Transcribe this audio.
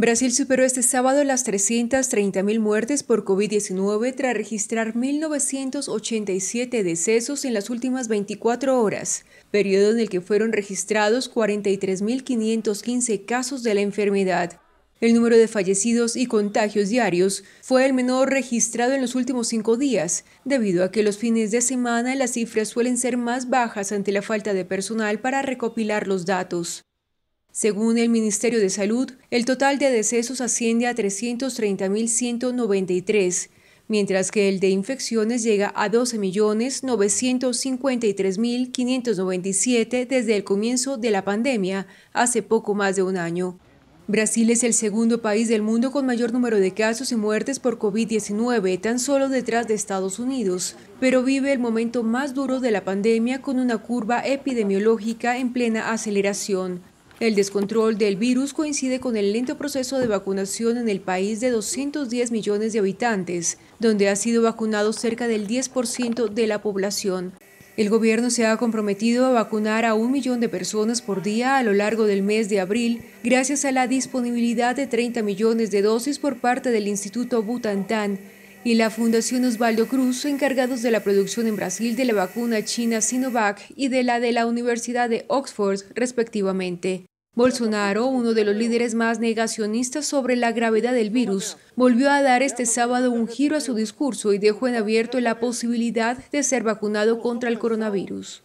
Brasil superó este sábado las 330.000 muertes por COVID-19 tras registrar 1.987 decesos en las últimas 24 horas, periodo en el que fueron registrados 43.515 casos de la enfermedad. El número de fallecidos y contagios diarios fue el menor registrado en los últimos cinco días, debido a que los fines de semana las cifras suelen ser más bajas ante la falta de personal para recopilar los datos. Según el Ministerio de Salud, el total de decesos asciende a 330.193, mientras que el de infecciones llega a 12.953.597 desde el comienzo de la pandemia, hace poco más de un año. Brasil es el segundo país del mundo con mayor número de casos y muertes por COVID-19, tan solo detrás de Estados Unidos, pero vive el momento más duro de la pandemia con una curva epidemiológica en plena aceleración. El descontrol del virus coincide con el lento proceso de vacunación en el país de 210 millones de habitantes, donde ha sido vacunado cerca del 10% de la población. El gobierno se ha comprometido a vacunar a un millón de personas por día a lo largo del mes de abril, gracias a la disponibilidad de 30 millones de dosis por parte del Instituto Butantan y la Fundación Osvaldo Cruz, encargados de la producción en Brasil de la vacuna china Sinovac y de la de la Universidad de Oxford, respectivamente. Bolsonaro, uno de los líderes más negacionistas sobre la gravedad del virus, volvió a dar este sábado un giro a su discurso y dejó en abierto la posibilidad de ser vacunado contra el coronavirus.